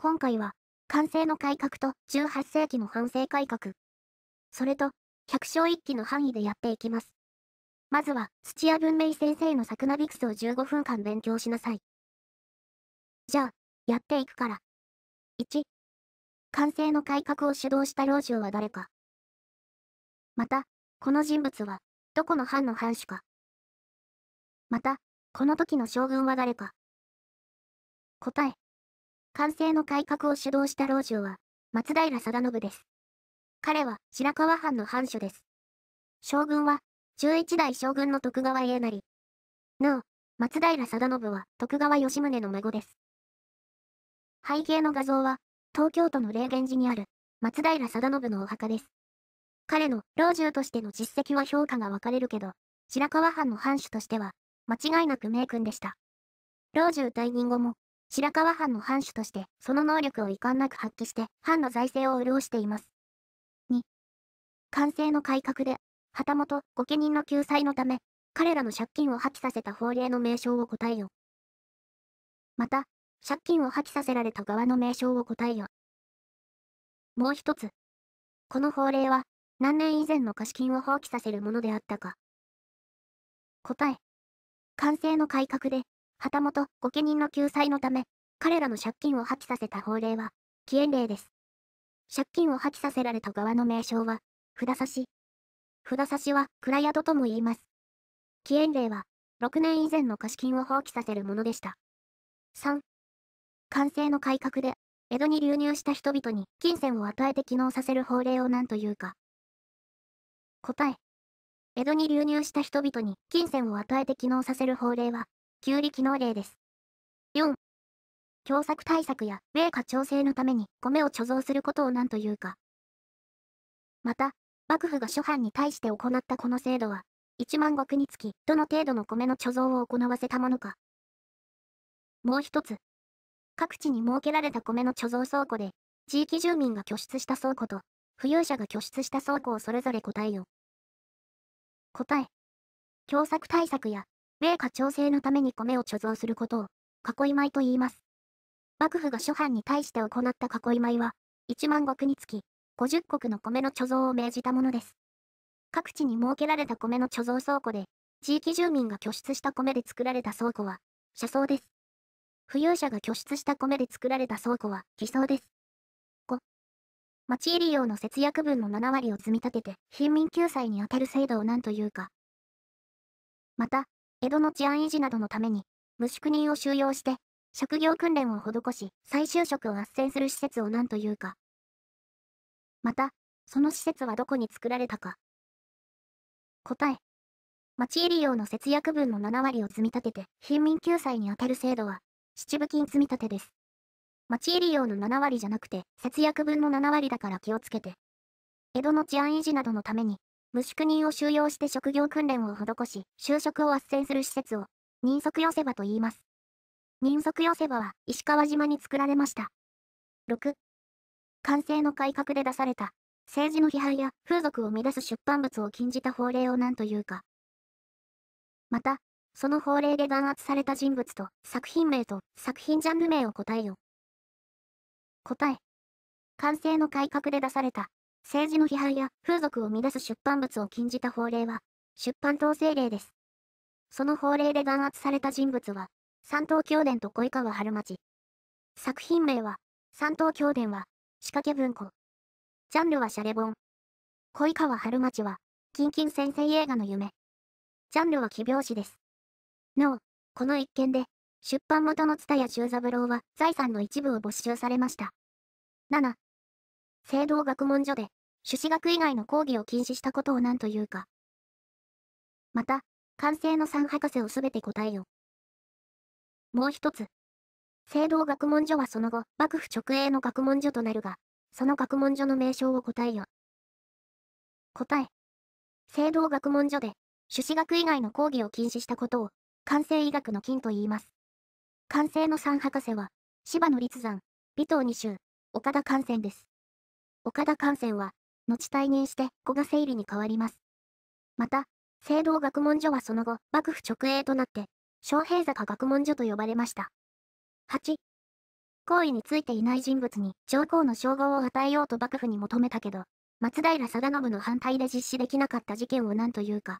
今回は、完成の改革と18世紀の反省改革。それと、百姓一揆の範囲でやっていきます。まずは、土屋文明先生のサクナビクスを15分間勉強しなさい。じゃあ、やっていくから。1、完成の改革を主導した老中は誰か。また、この人物は、どこの藩の藩主か。また、この時の将軍は誰か。答え。完成の改革を主導した老中は、松平定信です。彼は白河藩の藩主です。将軍は、11代将軍の徳川家成。の、松平定信は徳川吉宗の孫です。背景の画像は、東京都の霊源寺にある、松平定信のお墓です。彼の老中としての実績は評価が分かれるけど、白河藩の藩主としては、間違いなく名君でした。老中退任後も、白河藩の藩主として、その能力を遺憾なく発揮して、藩の財政を潤しています。2、官政の改革で、旗本、御家人の救済のため、彼らの借金を破棄させた法令の名称を答えよ。また、借金を破棄させられた側の名称を答えよ。もう一つ。この法令は、何年以前の貸金を放棄させるものであったか。答え。完成の改革で、旗本、御家人の救済のため、彼らの借金を破棄させた法令は、起源令です。借金を破棄させられた側の名称は、札差し。札差しは、蔵宿とも言います。起源令は、6年以前の貸金を放棄させるものでした。3. 完成の改革で、江戸に流入した人々に金銭を与えて機能させる法令を何というか。答え。江戸に流入した人々に金銭を与えて機能させる法令は、旧機能例です。4、凶作対策や米価調整のために米を貯蔵することを何というか。また、幕府が諸藩に対して行ったこの制度は、1万石につきどの程度の米の貯蔵を行わせたものか。もう一つ、各地に設けられた米の貯蔵倉庫で、地域住民が拠出した倉庫と、富裕者が拠出した倉庫をそれぞれ答えよ。答え。凶作対策や米価調整のために米を貯蔵することを、囲い米と言います。幕府が諸藩に対して行った囲い米は、1万石につき、50石の米の貯蔵を命じたものです。各地に設けられた米の貯蔵倉庫で、地域住民が拠出した米で作られた倉庫は、車窓です。富裕者が拠出した米で作られた倉庫は、偽装です。5、町入り用の節約分の7割を積み立てて、貧民救済に当たる制度を何というか。また、江戸の治安維持などのために、無宿人を収容して、職業訓練を施し、再就職を斡旋する施設を何というか。また、その施設はどこに作られたか。答え。町入り用の節約分の7割を積み立てて、貧民救済に当たる制度は、七部金積み立てです。町入り用の7割じゃなくて、節約分の7割だから気をつけて。江戸の治安維持などのために、無宿人を収容して職業訓練を施し、就職を斡旋する施設を、人足寄せ場と言います。人足寄せ場は、石川島に作られました。6、完成の改革で出された、政治の批判や風俗を乱す出版物を禁じた法令を何というか。また、その法令で弾圧された人物と作品名と作品ジャンル名を答えよ。答え。完成の改革で出された政治の批判や風俗を乱す出版物を禁じた法令は、出版統制令です。その法令で弾圧された人物は、三島教伝と及川春町。作品名は、三島教伝は、仕掛け文庫。ジャンルはシャレ本。及川春町は、キンキン先生映画の夢。ジャンルは奇病子です。なお、この一件で、出版元の津田谷周三郎は財産の一部を没収されました。7、聖堂学問所で、朱子学以外の講義を禁止したことを何というか。また、完成の3博士をすべて答えよ。もう一つ。聖堂学問所はその後、幕府直営の学問所となるが、その学問所の名称を答えよ。答え。聖堂学問所で、朱子学以外の講義を禁止したことを、完成医学の金と言います。完成の3博士は、芝野立山、尾藤二州、岡田観戦です。岡田艦船は、後退任して古賀整理に変わります。また、聖堂学問所はその後、幕府直営となって、昌平坂学問所と呼ばれました。8、行為についていない人物に上皇の称号を与えようと幕府に求めたけど、松平定信の反対で実施できなかった事件を何というか。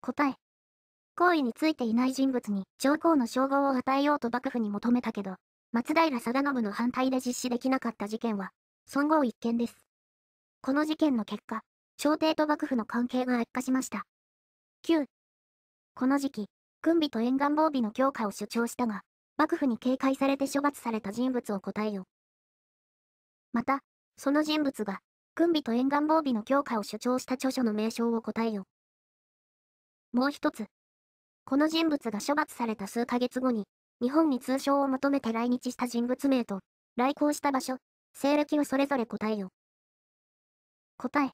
答え。行為についていない人物に上皇の称号を与えようと幕府に求めたけど、松平定信の反対で実施できなかった事件は、損号一件です。この事件の結果、朝廷と幕府の関係が悪化しました。9、この時期、軍備と沿岸防備の強化を主張したが、幕府に警戒されて処罰された人物を答えよ。また、その人物が、軍備と沿岸防備の強化を主張した著書の名称を答えよ。もう一つ。この人物が処罰された数ヶ月後に、日本に通称を求めて来日した人物名と、来航した場所、西暦をそれぞれ答えよ。答え。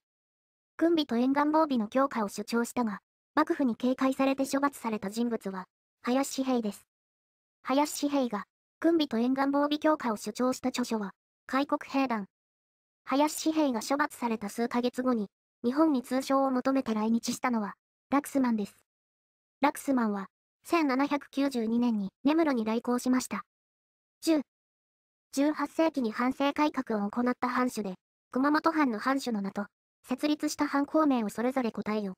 軍備と沿岸防備の強化を主張したが、幕府に警戒されて処罰された人物は、林紙幣です。林紙幣が、軍備と沿岸防備強化を主張した著書は、開国兵団。林紙幣が処罰された数ヶ月後に、日本に通称を求めて来日したのは、ラクスマンです。ラクスマンは、1792年に根室に来航しました。10、18世紀に反省改革を行った藩主で、熊本藩の藩主の名と、設立した藩公名をそれぞれ答えよ。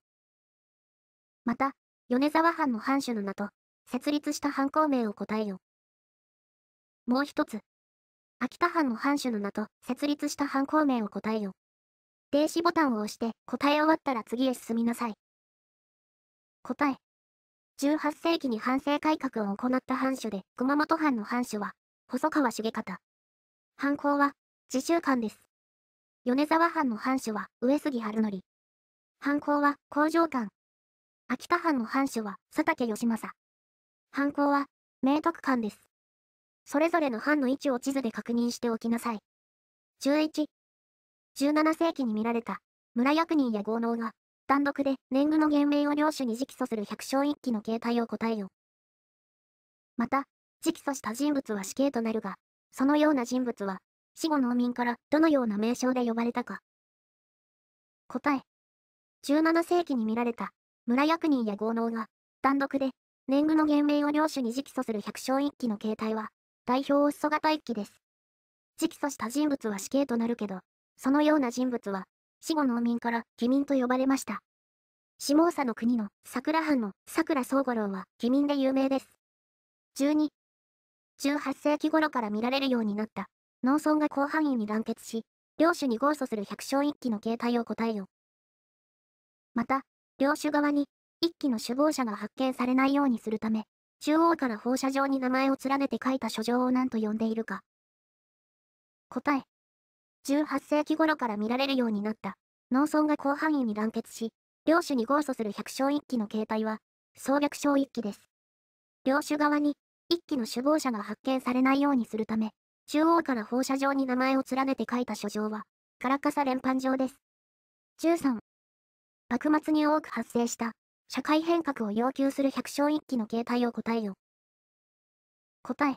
また、米沢藩の藩主の名と、設立した藩公名を答えよ。もう一つ、秋田藩の藩主の名と設立した藩公名を答えよ。停止ボタンを押して答え終わったら次へ進みなさい。答え。18世紀に反省改革を行った藩主で、熊本藩の藩主は、細川重方。犯行は、自習官です。米沢藩の藩主は上杉春則。犯行は工場官。秋田藩の藩主は佐竹義政。犯行は明徳館です。それぞれの藩の位置を地図で確認しておきなさい。11。17世紀に見られた村役人や豪農が単独で年貢の減免を領主に直訴する百姓一揆の形態を答えよ。また、直訴した人物は死刑となるが、そのような人物は、死後農民からどのような名称で呼ばれたか。答え。17世紀に見られた、村役人や豪農が、単独で、年貢の原名を領主に直訴する百姓一揆の形態は、代表を裾型一揆です。直訴した人物は死刑となるけど、そのような人物は、死後農民から義民と呼ばれました。下総の国の桜藩の桜宗五郎は義民で有名です。12 18世紀頃から見られるようになった。農村が広範囲に団結し、領主に豪訴する百姓一揆の形態を答えよ。また、領主側に、一揆の首謀者が発見されないようにするため、中央から放射状に名前を連ねて書いた書状を何と呼んでいるか。答え。18世紀頃から見られるようになった。農村が広範囲に団結し、領主に豪訴する百姓一揆の形態は、総略省一揆です。領主側に、一機の首謀者が発見されないようにするため、中央から放射状に名前を連ねて書いた書状は、カラカサ連判状です。13、幕末に多く発生した社会変革を要求する百姓一揆の形態を答えよ。答え。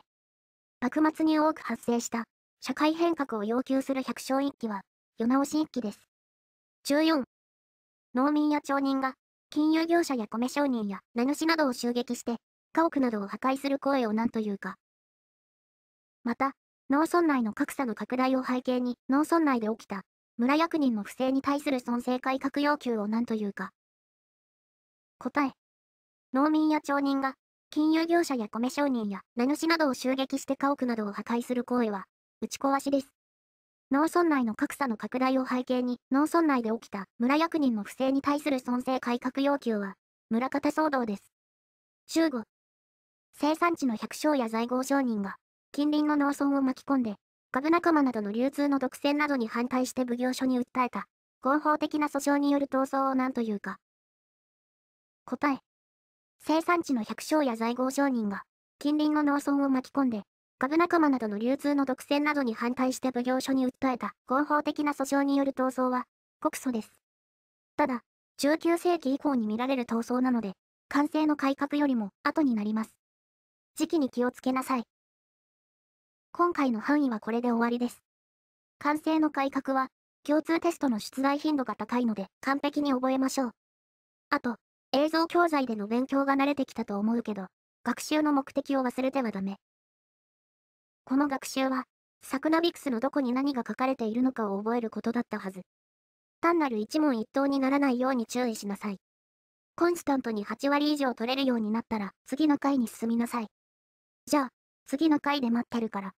幕末に多く発生した社会変革を要求する百姓一揆は、世直し一揆です。14。農民や町人が、金融業者や米商人や名主などを襲撃して、家屋などを破壊する声を何というか。また、農村内の格差の拡大を背景に、農村内で起きた、村役人の不正に対する村政改革要求を何というか。答え。農民や町人が、金融業者や米商人や名主などを襲撃して家屋などを破壊する行為は、打ち壊しです。農村内の格差の拡大を背景に、農村内で起きた村役人の不正に対する村政改革要求は、村方騒動です。5生産地の百姓や在郷商人が、近隣の農村を巻き込んで、株仲間などの流通の独占などに反対して奉行所に訴えた、合法的な訴訟による闘争を何というか。答え。生産地の百姓や在郷商人が、近隣の農村を巻き込んで、株仲間などの流通の独占などに反対して奉行所に訴えた合法的な訴訟による闘争は、告訴です。ただ、19世紀以降に見られる闘争なので、完成の改革よりも後になります。時期に気をつけなさい。今回の範囲はこれで終わりです。完成の改革は、共通テストの出題頻度が高いので完璧に覚えましょう。あと、映像教材での勉強が慣れてきたと思うけど、学習の目的を忘れてはダメ。この学習は、サクナビクスのどこに何が書かれているのかを覚えることだったはず。単なる一問一答にならないように注意しなさい。コンスタントに8割以上取れるようになったら次の回に進みなさい。じゃあ、次の回で待ってるから。